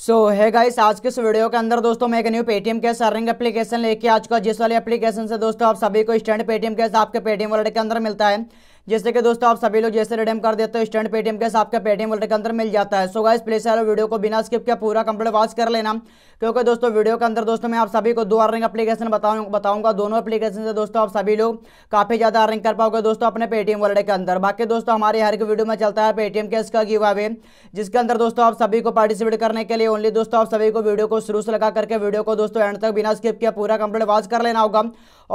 सो है गाइस आज के इस वीडियो के अंदर दोस्तों मैं एक न्यू पेटीएम के सर्निंग एप्लीकेशन लेके आ चुका जिस वाले एप्लीकेशन से दोस्तों आप सभी को स्टैंड पेटीएम के आपके पेटीएम वॉलेट के अंदर मिलता है जैसे कि दोस्तों आप सभी लोग जैसे रिडीम कर देते हो स्टैंड पेटीएम केस आपके पेटीएम वॉलेट के अंदर मिल जाता है सो गाइस प्लीज यार वीडियो को बिना स्किप किया पूरा कंप्लीट वॉच कर लेना क्योंकि दोस्तों वीडियो के अंदर दोस्तों मैं आप सभी को दो अर्निंग अपलीकेशन बताऊँ बताऊंगा दोनों अपलीकेशन से दोस्तों आप सभी लोग काफ़ी ज़्यादा अर्निंग कर पाओगे दोस्तों अपने पेटीएम वॉलेट के अंदर बाकी दोस्तों हमारे हर एक वीडियो में चलता है पेटीएम केस का गिव अवे जिसके अंदर दोस्तों आप सभी को पार्टिसिपेट करने के लिए ओनली दोस्तों आप सभी को वीडियो को शुरू से लगा करके वीडियो को दोस्तों एंड तक बिना स्किप किया पूरा कंप्लीट वॉच कर लेना होगा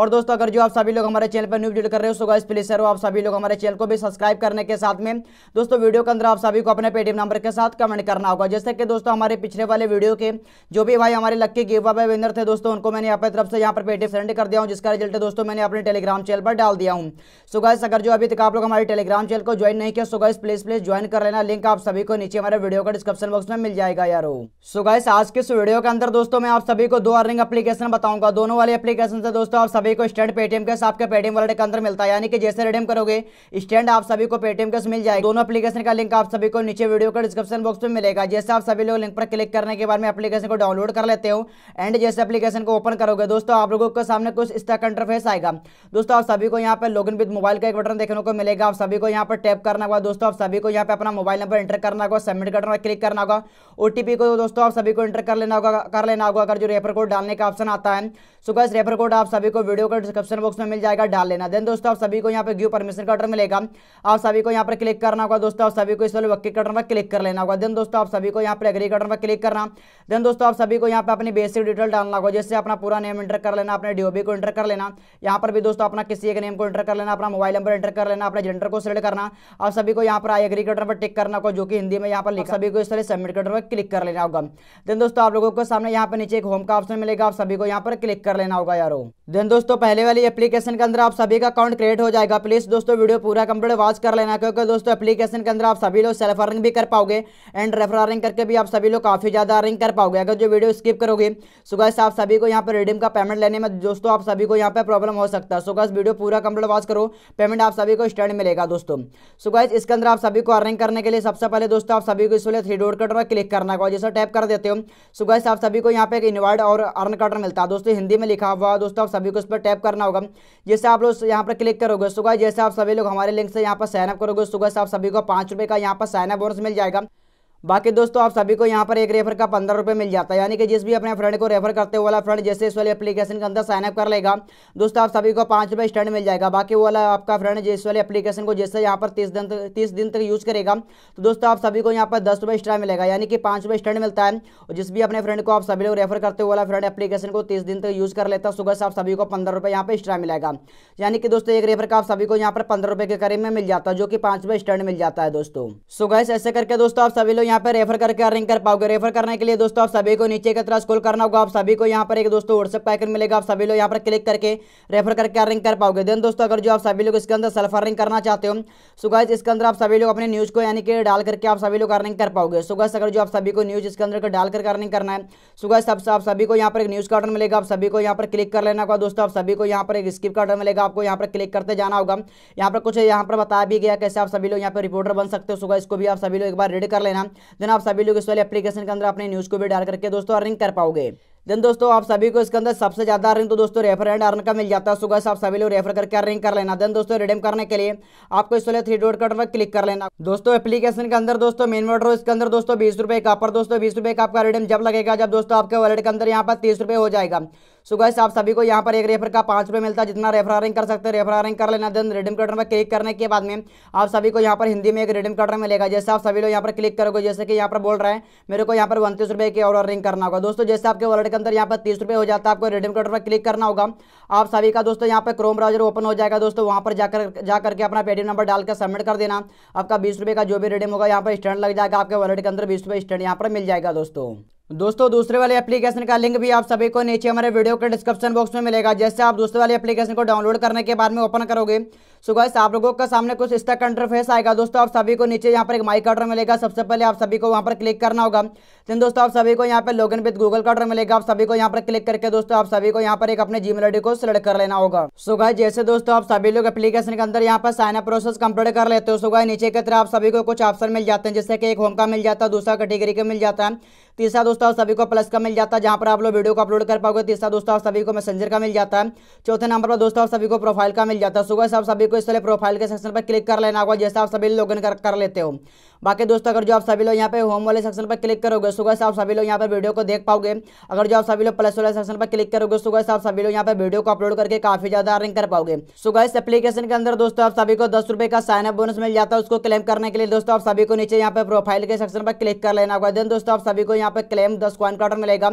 और दोस्तों अगर जो आप सभी लोग हमारे चैनल पर न्यू वीडियो कर रहे हो सो गाइस प्लीज सर आप सभी लोग हमारे चैनल को भी सब्सक्राइब करने के साथ में दोस्तों वीडियो के अंदर आप सभी को अपने पेटीएम नंबर के साथ कमेंट करना होगा जैसे कि दोस्तों हमारे पिछले वाले वीडियो के जो भी भाई हमारे लक्की गिव अवे विनर थे दोस्तों उनको मैंने यहाँ पर तरफ से यहाँ पर पेटीएम सेंड कर दिया हूँ जिसका रिजल्ट दोस्तों मैंने अपने टेलीग्राम चैनल पर डाल दिया हूँ सो गाइस अगर जो अभी तक आप लोग हमारे टेलीग्राम चैनल को ज्वाइन नहीं किया so guys please please join कर लेना लिंक आप सभी को नीचे हमारे वीडियो का डिस्क्रिप्शन बॉक्स में मिल जाएगा यारो सो गाइस आज के इस वीडियो के अंदर दोस्तों मैं आप सभी को दो अर्निंग एप्लीकेशन बताऊंगा दोनों वाले एप्लीकेशन से दोस्तों आप सभी को स्टैंड पेटीएम कैश आपके पेटीएम वॉलेट के अंदर मिलता है यानी कि जैसे रिडीम करोगे स्टैंड आप सभी को पेटीएम कैश मिल जाएगा दोनों एप्लीकेशन का लिंक आप सभी को नीचे वीडियो का डिस्क्रिप्शन बॉक्स में मिलेगा जैसे आप सभी लोग लिंक पर क्लिक करने के बाद में अपलीकेशन को डाउनलोड कर लेते हो एंड जैसे अपलीकेशन को ओपन करोगे दोस्तों आप लोगों के सामने कुछ इस तरह का इंटरफेस आएगा दोस्तों आप सभी को यहाँ पर लॉगिन विद मोबाइल का एक बटन देखने को मिलेगा आप सभी को यहाँ पर टैप करना होगा दोस्तों आप सभी को यहाँ पर अपना मोबाइल नंबर एंटर करना होगा सबमिट करना होगा क्लिक करना होगा ओ को दोस्तों आप सभी को एंटर कर लेना होगा कर लेना होगा अगर जो रेफर कोड डालने का ऑप्शन आता है सो गैस रेफर कोड आप सभी को वीडियो का डिस्क्रिप्शन बॉक्स में मिल जाएगा डाल लेना देन दोस्तों आप सभी को यहाँ पर ग्यू परमिशन का बटन मिलेगा आप सभी को यहाँ पर क्लिक करना होगा दोस्तों आप सभी को इस वाले वक्की कटन पर क्लिक कर लेना होगा देन दोस्तों आप सभी को यहाँ पर एग्री कटन पर क्लिक करना देन दोस्तों आप सभी को यहाँ पर अपनी बेसिक डिटेल डालना होगा जैसे अपना पूरा नेम इंटर कर लेना अपने डीओबी को इंटर कर लेना यहाँ पर भी दोस्तों अपना किसी एक नेम को इंटर कर लेना अपना मोबाइल नंबर इंटर कर लेना अपने जेंडर को सिलेक्ट करना आप सभी को यहाँ पर आई एग्री कटन पर टिक करना होगा जो कि हिंदी में यहाँ पर लिख सभी को इस तरह सबमिट कटन पर क्लिक कर लेना होगा देन दोस्तों आप लोगों को सामने यहाँ पर नीचे एक होम का ऑप्शन मिलेगा आप सभी को यहाँ पर क्लिक कर लेना होगा यारो देन दोस्तों दोस्तों पहले वाली एप्लीकेशन के अंदर आप सभी का अकाउंट क्रिएट हो जाएगा प्लीज़ दोस्तों वीडियो पूरा कंप्लीट वॉच कर लेना क्योंकि दोस्तों एप्लीकेशन के अंदर आप सभी लोग सेल्फ अर्निंग भी कर पाओगे एंड रेफर अर्निंग करके भी आप सभी लोग काफ़ी ज़्यादा अर्निंग कर पाओगे अगर जो वीडियो स्किप करोगे से आप सभी को यहाँ पर रिडीम का पेमेंट लेने में दोस्तों आप सभी को यहाँ पर प्रॉब्लम हो सकता है सुगैस वीडियो पूरा कंप्लीट वॉच करो पेमेंट आप सभी को स्टैंड मिलेगा दोस्तों सुगैस इसके अंदर आप सभी को अर्निंग करने के लिए सबसे पहले दोस्तों आप सभी को इस वाले थ्री डोर कटर पर क्लिक करना होगा जैसे टैप कर देते हो सुगैस आप सभी को यहाँ पे एक इन्वाइट और अर्न कटर मिलता है दोस्तों हिंदी में लिखा हुआ दोस्तों आप सभी को इस पर टैप करना होगा जैसे आप लोग यहाँ पर क्लिक करोगे सुबह जैसे आप सभी लोग हमारे लिंक से यहाँ पर साइनअप करोगे सुबह से आप सभी को पाँच रुपये का यहाँ पर साइनअप बोनस मिल जाएगा बाकी दोस्तों आप सभी को यहाँ पर एक रेफर का पंद्रह रुपये मिल जाता है यानी कि जिस भी अपने फ्रेंड को रेफर करते वाला फ्रेंड जैसे इस वाले एप्लीकेशन के अंदर साइनअप कर लेगा दोस्तों आप सभी को पाँच रुपये स्टैंड मिल जाएगा बाकी वो वाला आपका फ्रेंड जिस वाले एप्लीकेशन को जैसे यहाँ पर तीस दिन तक तीस दिन तक यूज़ करेगा तो दोस्तों आप सभी को यहाँ पर दस रुपये एक्स्ट्रा मिलेगा यानी कि पाँच रुपये स्टैंड मिलता है और जिस भी अपने फ्रेंड को आप सभी लोग रेफर करते वाला फ्रेंड एप्लीकेशन को तीस दिन तक यूज़ कर लेता सुबह से आप सभी को पंद्रह रुपये यहाँ पर एक्स्ट्रा मिलेगा यानी कि दोस्तों एक रेफर का आप सभी को यहाँ पर पंद्रह रुपये के करीब में मिल जाता है जो कि पाँच रुपये स्टैंड मिल जाता है दोस्तों सुगैस ऐसे करके दोस्तों आप सभी लोग यहाँ पर रेफर करके अर्निंग कर पाओगे रेफर करने के लिए दोस्तों आप सभी को नीचे की तरह स्कूल करना होगा आप सभी को यहाँ पर एक दोस्तों व्हाट्सअप का आइकन मिलेगा आप सभी लोग यहाँ पर क्लिक करके रेफर करके अर्निंग कर पाओगे देन दोस्तों अगर जो आप सभी लोग इसके अंदर सेल्फ अर्निंग करना चाहते हो सुगैज इसके अंदर आप सभी लोग अपने न्यूज़ को यानी कि डाल करके आप सभी लोग अर्निंग कर पाओगे सुगैस अगर जो आप सभी को न्यूज़ इसके अंदर डाल करके अर्निंग करना है सुगैस सबसे आप सभी को यहाँ पर एक न्यूज़ का ऑर्डर मिलेगा आप सभी को यहाँ पर क्लिक कर लेना होगा दोस्तों आप सभी को यहाँ पर एक स्किप का ऑर्डर मिलेगा आपको यहाँ पर क्लिक करते जाना होगा यहाँ पर कुछ यहाँ पर बताया भी गया कैसे आप सभी लोग यहाँ पर रिपोर्टर बन सकते हो सुगैस इसको भी आप सभी लोग एक बार रेड कर लेना देन आप सभी लोग इस वाले एप्लीकेशन के अंदर अपने न्यूज़ को भी डाल करके दोस्तों अर्निंग कर पाओगे देन दोस्तों आप सभी को इसके अंदर सबसे ज्यादा अर्निंग तो दोस्तों रेफर एंड अर्न का मिल जाता है सुबह से आप सभी लोग रेफर करके अर्निंग कर लेना देन दोस्तों रिडीम करने के लिए आपको इस वाले थ्री डॉट कट पर क्लिक कर लेना दोस्तों एप्लीकेशन के अंदर दोस्तों मेन मोटर इसके अंदर दोस्तों बीस रुपए का पर दोस्तों बीस रुपए का आपका रिडीम जब लगेगा जब दोस्तों आपके वॉलेट के अंदर यहाँ पर तीस रुपये हो जाएगा सो गैस आप सभी को यहाँ पर एक रेफर का पाँच रुपये मिलता है जितना रेफरारिंग कर सकते हैं रेफरारिंग कर लेना देन रिडीम कार्डर में क्लिक करने के बाद में आप सभी को यहाँ पर हिंदी में एक रिडीम कार्डर मिलेगा जैसे आप सभी लोग यहाँ पर क्लिक करोगे जैसे कि यहाँ पर बोल रहा है मेरे को यहाँ पर उनतीस रुपये की और रिंग करना होगा दोस्तों जैसे आपके वॉलेट के अंदर यहाँ पर तीस रुपये हो जाता है आपको रिडीम कार्डर पर क्लिक करना होगा आप सभी का दोस्तों यहाँ पर क्रोम ब्राउजर ओपन हो जाएगा दोस्तों वहाँ पर जाकर जा करके अपना पेटीएम नंबर डालकर सबमिट कर देना आपका बीस रुपये का जो भी रिडीम होगा यहाँ पर स्टैंड लग जाएगा आपके वॉलेट के अंदर बीस रुपये स्टैंड यहाँ पर मिल जाएगा दोस्तों दोस्तों दूसरे वाले एप्लीकेशन का लिंक भी आप सभी को नीचे हमारे वीडियो के डिस्क्रिप्शन बॉक्स में मिलेगा जैसे आप दूसरे वाले एप्लीकेशन को डाउनलोड करने के बाद में ओपन करोगे सो गाइस आप लोगों का सामने कुछ इस तक इंटरफेस आएगा दोस्तों आप सभी को नीचे यहाँ पर एक माई कार्डर मिलेगा सबसे पहले आप सभी को वहाँ पर क्लिक करना होगा दिन दोस्तों आप सभी को यहाँ पर इन विद गूगल कार्डर मिलेगा आप सभी को यहाँ पर क्लिक करके दोस्तों आप सभी को यहाँ पर एक अपने जी मेल को सिलेक्ट कर लेना होगा सो गाइस जैसे दोस्तों आप सभी लोग अपलीकेशन के अंदर यहाँ पर साइन अप प्रोसेस कंप्लीट कर लेते हो सो गाइस नीचे की तरफ आप सभी को कुछ ऑप्शन मिल जाते हैं जैसे कि एक होम का मिल जाता है दूसरा कैटेगरी का मिल जाता है तीसरा दोस्तों आप सभी को प्लस का मिल जाता है जहाँ पर आप लोग वीडियो को अपलोड कर पाओगे तीसरा दोस्तों आप सभी को मैसेंजर का मिल जाता है चौथे नंबर पर दोस्तों आप सभी को प्रोफाइल का मिल जाता है सुबह आप सभी को इस वाले प्रोफाइल के सेक्शन पर क्लिक कर लेना होगा जैसे आप सभी लोग इन कर, कर लेते हो बाकी दोस्तों अगर जो आप सभी लोग यहाँ पे होम वाले सेक्शन पर क्लिक करोगे सुबह से आप सभी लोग यहाँ पर वीडियो को देख पाओगे अगर जो आप सभी लोग प्लस वाले सेक्शन पर क्लिक करोगे सुबह से आप सभी लोग यहाँ पर वीडियो को अपलोड करके काफी ज्यादा अर्निंग कर पाओगे सुबह इस एप्लीकेशन के अंदर दोस्तों आप सभी को दस रुपए का साइन अप बोनस मिल जाता है उसको क्लेम करने के लिए दोस्तों आप सभी को नीचे यहाँ पे प्रोफाइल के सेक्शन पर क्लिक कर लेना होगा देन दोस्तों आप सभी को यहाँ पे क्लेम दस कॉइन का ऑर्डर मिलेगा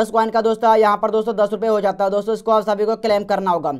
दस कॉइन का दोस्तों यहाँ पर दोस्तों दस हो जाता है दोस्तों इसको आप सभी को क्लेम करना होगा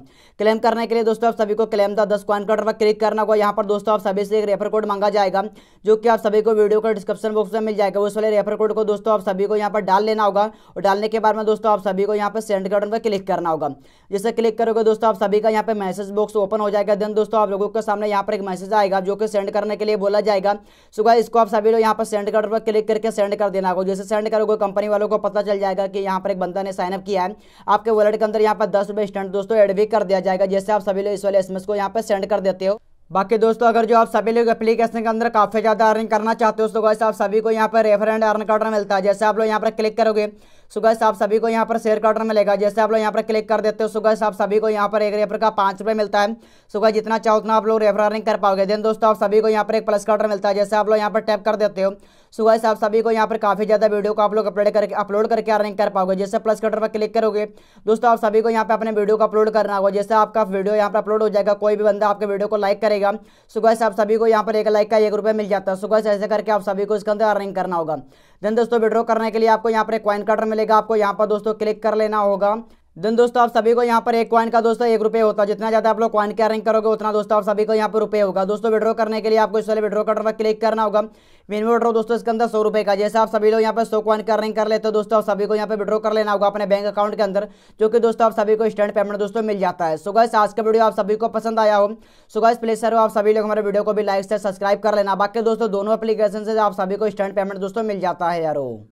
क्लेम करने के लिए दोस्तों आप सभी को claim the plus coin cutter पर क्लिक करना होगा यहाँ पर दोस्तों आप सभी से एक रेफर कोड मांगा जाएगा जो कि आप सभी को वीडियो का डिस्क्रिप्शन बॉक्स में मिल जाएगा उस वाले रेफर कोड को दोस्तों आप सभी को यहाँ पर डाल लेना होगा और डालने के बाद में दोस्तों आप सभी को यहाँ पर सेंड कटन पर क्लिक करना होगा जैसे क्लिक करोगे दोस्तों आप सभी का यहाँ पर मैसेज बॉक्स ओपन हो जाएगा देन दोस्तों आप लोगों के सामने यहाँ पर एक मैसेज आएगा जो कि सेंड करने के लिए बोला जाएगा सुबह इसको आप सभी लोग यहाँ पर सेंड कटन पर क्लिक करके सेंड कर देना होगा जैसे सेंड करोगे कंपनी वालों को पता चल जाएगा कि यहाँ पर एक बंदा ने साइनअप किया है आपके वॉलेट के अंदर यहाँ पर दस रुपये स्टैंड दोस्तों एड भी कर दिया जाएगा जैसे आप सभी लोग इस वाले एस को यहाँ पर सेंड कर देते हो बाकी दोस्तों अगर जो आप सभी लोग एप्लीकेशन के अंदर काफ़ी ज़्यादा अर्निंग करना चाहते हो तो गैस आप सभी को यहाँ पर रेफर एंड अर्न कार्डर मिलता है जैसे आप लोग यहाँ पर क्लिक करोगे सो तो गैस आप सभी को यहाँ पर शेयर कार्डर मिलेगा जैसे आप लोग यहाँ पर क्लिक कर देते हो सो तो गैस आप सभी को यहाँ पर एक रेफर का पांच रुपये मिलता है सो तो गैस जितना चाहो उतना आप लोग रेफर अर्निंग कर पाओगे देन दोस्तों आप सभी को यहाँ पर एक प्लस कार्डर मिलता है जैसे आप लोग यहाँ पर टैप कर देते हो सो गाइस आप सभी को यहाँ पर काफ़ी ज़्यादा वीडियो को आप लोग अपलोड करके अपलोड करके अर्निंग कर पाओगे जैसे प्लस कटर पर क्लिक करोगे दोस्तों आप सभी को यहाँ पर अपने वीडियो को अपलोड करना होगा जैसे आपका वीडियो यहाँ पर अपलोड हो जाएगा कोई भी बंदा आपके वीडियो को लाइक करेगा सो गाइस आप सभी को यहाँ पर एक लाइक का एक रुपया मिल जाता है सो गाइस ऐसे करके आप सभी को इसके अंदर अर्निंग करना होगा देन दोस्तों विड्रॉ करने के लिए आपको यहाँ पर एक कॉइन कटर मिलेगा आपको यहाँ पर दोस्तों क्लिक कर लेना होगा देन दोस्तों आप सभी को यहाँ पर एक क्वाइन का दोस्तों एक रुपये होता है जितना ज़्यादा आप लोग क्वाइन का रैंक करोगे उतना दोस्तों आप सभी को यहाँ पर रुपये होगा दोस्तों विड्रॉ करने के लिए आपको इस वाले विड्रॉ कटर पर क्लिक करना होगा मेन विड्रॉ दोस्तों इसके अंदर सौ रुपये का जैसे आप सभी लोग यहाँ पर सौ क्वाइन का रैंक कर लेते हो दोस्तों आप सभी को यहाँ पर विड्रॉ कर लेना होगा अपने बैंक अकाउंट के अंदर जो कि दोस्तों आप सभी को स्टैंड पेमेंट दोस्तों मिल जाता है सो आज का वीडियो आप सभी को पसंद आया हो सो गाइस प्लीज सर आप सभी लोग हमारे वीडियो को भी लाइक से सब्सक्राइब कर लेना बाकी दोस्तों दोनों अपलीकेशन से आप सभी को स्टैंड पेमेंट दोस्तों मिल जाता है यारो